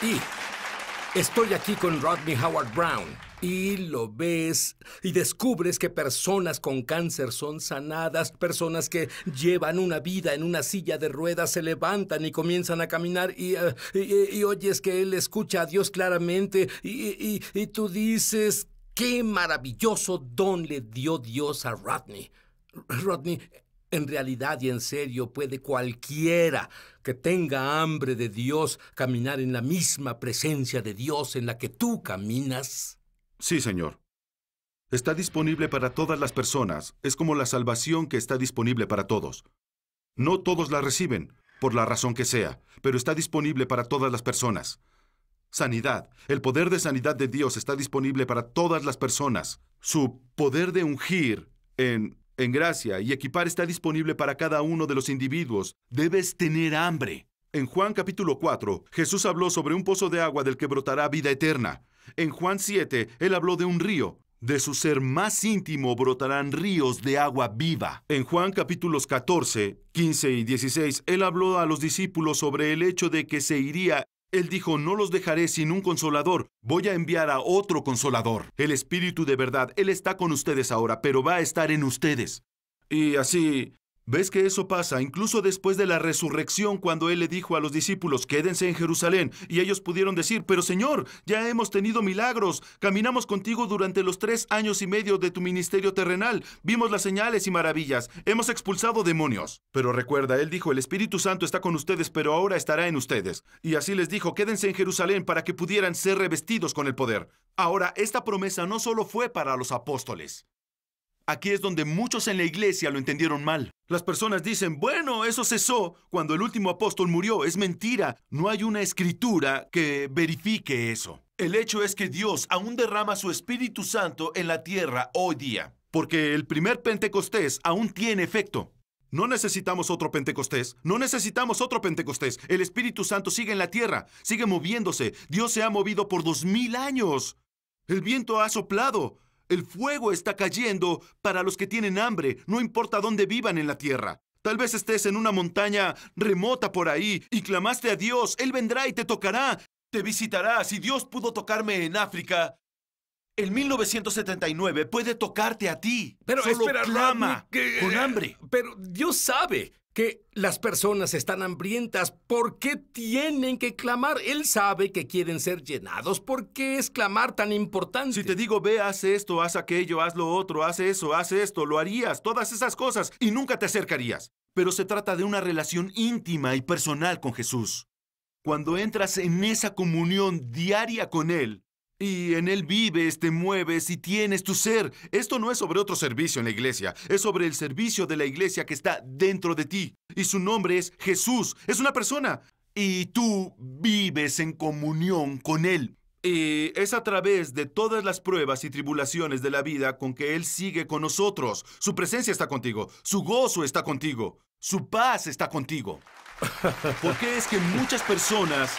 Y estoy aquí con Rodney Howard Brown. Y lo ves y descubres que personas con cáncer son sanadas, personas que llevan una vida en una silla de ruedas se levantan y comienzan a caminar y, eh, eh, y, oyes que él escucha a Dios claramente y, y tú dices, qué maravilloso don le dio Dios a Rodney. Rodney, en realidad y en serio puede cualquiera que tenga hambre de Dios caminar en la misma presencia de Dios en la que tú caminas. Sí, Señor. Está disponible para todas las personas. Es como la salvación que está disponible para todos. No todos la reciben, por la razón que sea, pero está disponible para todas las personas. Sanidad. El poder de sanidad de Dios está disponible para todas las personas. Su poder de ungir en en gracia y equipar está disponible para cada uno de los individuos. Debes tener hambre. En Juan capítulo 4, Jesús habló sobre un pozo de agua del que brotará vida eterna. En Juan 7, él habló de un río. De su ser más íntimo brotarán ríos de agua viva. En Juan capítulos 14, 15 y 16, él habló a los discípulos sobre el hecho de que se iría él dijo, no los dejaré sin un consolador, voy a enviar a otro consolador. El Espíritu de verdad, Él está con ustedes ahora, pero va a estar en ustedes. Y así Ves que eso pasa incluso después de la resurrección cuando Él le dijo a los discípulos, quédense en Jerusalén. Y ellos pudieron decir, pero Señor, ya hemos tenido milagros, caminamos contigo durante los tres años y medio de tu ministerio terrenal, vimos las señales y maravillas, hemos expulsado demonios. Pero recuerda, Él dijo, el Espíritu Santo está con ustedes, pero ahora estará en ustedes. Y así les dijo, quédense en Jerusalén para que pudieran ser revestidos con el poder. Ahora, esta promesa no solo fue para los apóstoles. Aquí es donde muchos en la iglesia lo entendieron mal. Las personas dicen, bueno, eso cesó cuando el último apóstol murió. Es mentira. No hay una escritura que verifique eso. El hecho es que Dios aún derrama su Espíritu Santo en la tierra hoy día, porque el primer Pentecostés aún tiene efecto. No necesitamos otro Pentecostés, no necesitamos otro Pentecostés. El Espíritu Santo sigue en la tierra, sigue moviéndose. Dios se ha movido por dos mil años. El viento ha soplado, el fuego está cayendo para los que tienen hambre, no importa dónde vivan en la tierra. Tal vez estés en una montaña remota por ahí y clamaste a Dios, Él vendrá y te tocará, te visitará. Si Dios pudo tocarme en África, en 1979 puede tocarte a ti. Pero Solo clama con eh, hambre. Pero Dios sabe que las personas están hambrientas. ¿Por qué tienen que clamar? Él sabe que quieren ser llenados. ¿Por qué es clamar tan importante? Si te digo, ve, haz esto, haz aquello, haz lo otro, haz eso, haz esto, lo harías, todas esas cosas, y nunca te acercarías. Pero se trata de una relación íntima y personal con Jesús. Cuando entras en esa comunión diaria con Él, y en Él vives, te mueves y tienes tu ser. Esto no es sobre otro servicio en la iglesia, es sobre el servicio de la iglesia que está dentro de ti. Y su nombre es Jesús, es una persona. Y tú vives en comunión con Él. Y es a través de todas las pruebas y tribulaciones de la vida con que Él sigue con nosotros. Su presencia está contigo, su gozo está contigo, su paz está contigo. Porque es que muchas personas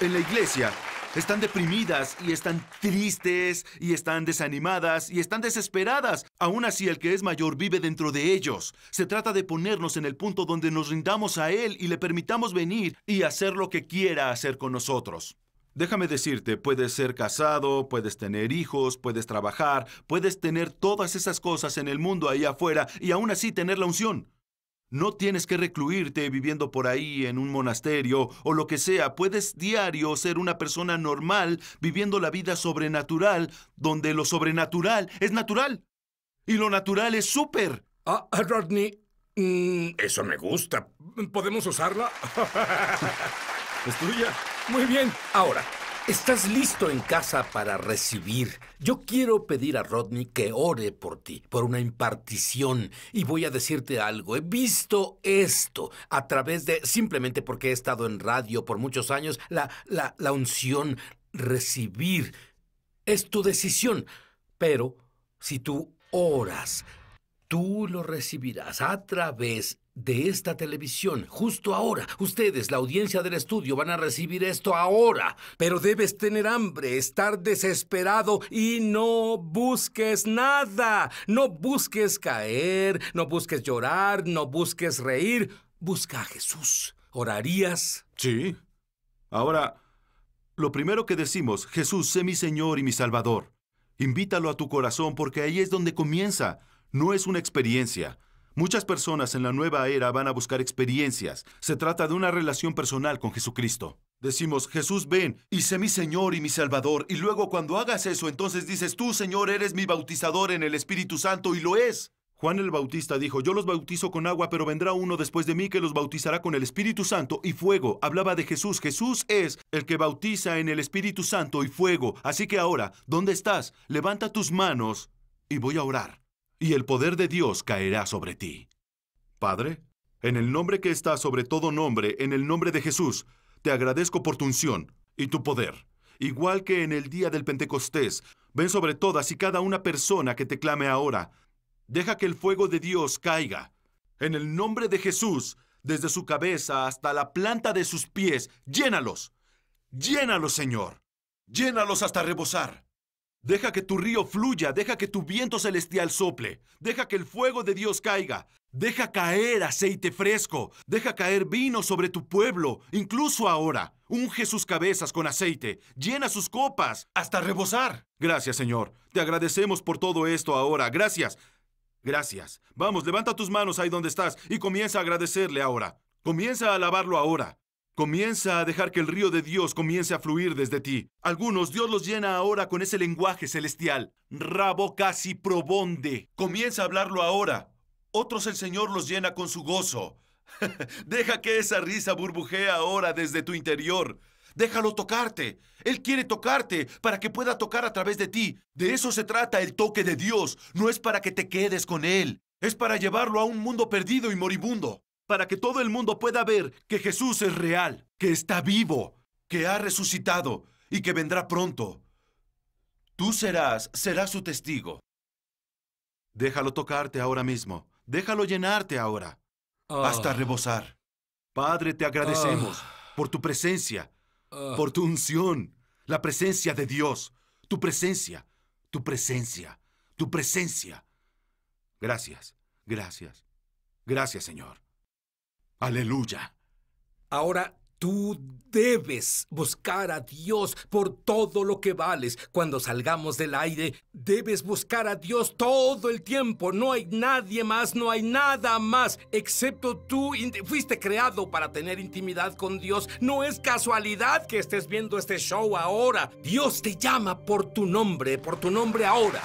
en la iglesia están deprimidas y están tristes y están desanimadas y están desesperadas. Aún así, el que es mayor vive dentro de ellos. Se trata de ponernos en el punto donde nos rindamos a Él y le permitamos venir y hacer lo que quiera hacer con nosotros. Déjame decirte, puedes ser casado, puedes tener hijos, puedes trabajar, puedes tener todas esas cosas en el mundo ahí afuera y aún así tener la unción. No tienes que recluirte viviendo por ahí en un monasterio o lo que sea. Puedes diario ser una persona normal viviendo la vida sobrenatural, donde lo sobrenatural es natural. Y lo natural es súper. Ah, Rodney, mm, eso me gusta. ¿Podemos usarla? es tuya. Muy bien. Ahora, ¿Estás listo en casa para recibir? Yo quiero pedir a Rodney que ore por ti, por una impartición. Y voy a decirte algo. He visto esto a través de, simplemente porque he estado en radio por muchos años, la, la, unción, recibir. Es tu decisión. Pero si tú oras, tú lo recibirás a través de esta televisión, justo ahora. Ustedes, la audiencia del estudio, van a recibir esto ahora. Pero debes tener hambre, estar desesperado y no busques nada. No busques caer, no busques llorar, no busques reír. Busca a Jesús. ¿Orarías? Sí. Ahora, lo primero que decimos, Jesús, sé mi Señor y mi Salvador. Invítalo a tu corazón porque ahí es donde comienza. No es una experiencia. Muchas personas en la nueva era van a buscar experiencias. Se trata de una relación personal con Jesucristo. Decimos, Jesús, ven y sé mi Señor y mi Salvador. Y luego cuando hagas eso, entonces dices, tú, Señor, eres mi bautizador en el Espíritu Santo y lo es. Juan el Bautista dijo, yo los bautizo con agua, pero vendrá uno después de mí que los bautizará con el Espíritu Santo y fuego. Hablaba de Jesús. Jesús es el que bautiza en el Espíritu Santo y fuego. Así que ahora, ¿dónde estás? Levanta tus manos y voy a orar y el poder de Dios caerá sobre ti. Padre, en el nombre que está sobre todo nombre, en el nombre de Jesús, te agradezco por tu unción y tu poder. Igual que en el día del Pentecostés, ven sobre todas y cada una persona que te clame ahora. Deja que el fuego de Dios caiga. En el nombre de Jesús, desde su cabeza hasta la planta de sus pies, llénalos. Llénalos, Señor. Llénalos hasta rebosar. Deja que tu río fluya, deja que tu viento celestial sople, deja que el fuego de Dios caiga, deja caer aceite fresco, deja caer vino sobre tu pueblo, incluso ahora. Unge sus cabezas con aceite, llena sus copas hasta rebosar. Gracias Señor, te agradecemos por todo esto ahora, gracias, gracias. Vamos, levanta tus manos ahí donde estás y comienza a agradecerle ahora. Comienza a alabarlo ahora. Comienza a dejar que el río de Dios comience a fluir desde ti. Algunos Dios los llena ahora con ese lenguaje celestial. Rabo casi probonde. Comienza a hablarlo ahora. Otros el Señor los llena con su gozo. Deja que esa risa burbujee ahora desde tu interior. Déjalo tocarte. Él quiere tocarte para que pueda tocar a través de ti. De eso se trata el toque de Dios. No es para que te quedes con Él. Es para llevarlo a un mundo perdido y moribundo para que todo el mundo pueda ver que Jesús es real, que está vivo, que ha resucitado y que vendrá pronto. Tú serás, serás su testigo. Déjalo tocarte ahora mismo. Déjalo llenarte ahora. Hasta ah. rebosar. Padre, te agradecemos ah. por tu presencia, ah. por tu unción, la presencia de Dios, tu presencia, tu presencia, tu presencia. Gracias, gracias, gracias Señor. Aleluya. Ahora tú debes buscar a Dios por todo lo que vales. Cuando salgamos del aire, debes buscar a Dios todo el tiempo. No hay nadie más, no hay nada más, excepto tú. Fuiste creado para tener intimidad con Dios. No es casualidad que estés viendo este show ahora. Dios te llama por tu nombre, por tu nombre ahora.